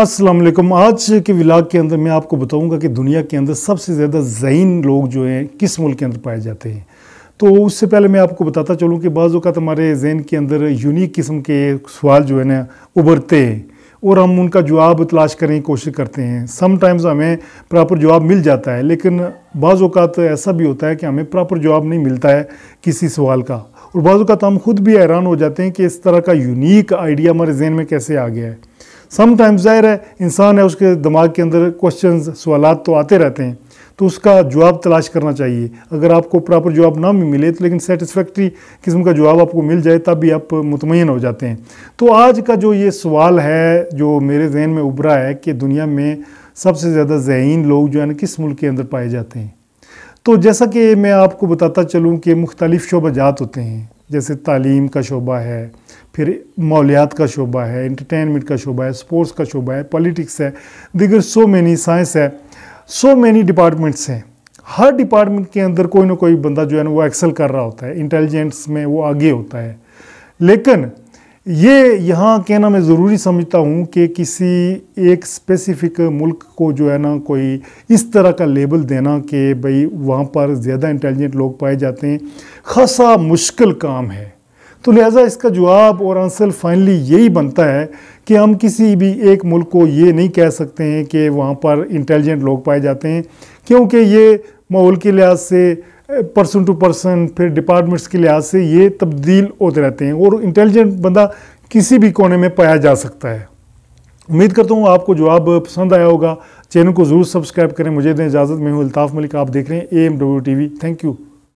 असलम आज के विलाग के अंदर मैं आपको बताऊंगा कि दुनिया के अंदर सबसे ज़्यादा जहीन लोग जो हैं किस मुल्क के अंदर पाए जाते हैं तो उससे पहले मैं आपको बताता चलूँ कि बाज़ अवत हमारे जहन के अंदर यूनिक किस्म के सवाल जो है ना उभरते हैं और हम उनका जवाब तलाश करने की कोशिश करते हैं समटाइम्स हमें प्रॉपर जवाब मिल जाता है लेकिन बाज़ अवत ऐसा भी होता है कि हमें प्रॉपर जवाब नहीं मिलता है किसी सवाल का और बाज़ अवत हम खुद भी हैरान हो जाते हैं कि इस तरह का यूनिक आइडिया हमारे जहन में कैसे आ गया है समटाइम्स जाहिर है इंसान है उसके दिमाग के अंदर क्वेश्चन सवाल तो आते रहते हैं तो उसका जवाब तलाश करना चाहिए अगर आपको प्रॉपर जवाब ना भी मिले तो लेकिन सेटिस्फैक्ट्री किस्म का जवाब आपको मिल जाए तब भी आप मुतमिन हो जाते हैं तो आज का जो ये सवाल है जो मेरे जहन में उभरा है कि दुनिया में सबसे ज़्यादा जहन लोग जो है ना किस मुल्क के अंदर पाए जाते हैं तो जैसा कि मैं आपको बताता चलूँ कि मुख्तलिफ़ जात होते हैं जैसे तालीम का शोबा है फिर मौलियात का शोबा है इंटरटेनमेंट का शोबा है स्पोर्ट्स का शोबा है पॉलिटिक्स है दिगर सो मैनी साइंस है सो मैनी डिपार्टमेंट्स हैं हर डिपार्टमेंट के अंदर कोई ना कोई बंदा जो है ना वो एक्सेल कर रहा होता है इंटेलिजेंस में वो आगे होता है लेकिन ये यहाँ कहना मैं ज़रूरी समझता हूँ कि किसी एक स्पेसिफिक मुल्क को जो है ना कोई इस तरह का लेबल देना कि भाई वहाँ पर ज़्यादा इंटेलिजेंट लोग पाए जाते हैं खासा मुश्किल काम है तो लिहाजा इसका जवाब और आंसर फाइनली यही बनता है कि हम किसी भी एक मुल्क को ये नहीं कह सकते हैं कि वहाँ पर इंटेलिजेंट लोग पाए जाते हैं क्योंकि ये माहौल के लिहाज से पर्सन टू पर्सन फिर डिपार्टमेंट्स के लिहाज से ये तब्दील होते रहते हैं और इंटेलिजेंट बंदा किसी भी कोने में पाया जा सकता है उम्मीद करता हूँ आपको जवाब पसंद आया होगा चैनल को ज़रूर सब्सक्राइब करें मुझे दें इजाज़त मैं हूँ अल्ताफ़ मलिक आप देख रहे हैं A M W T V thank you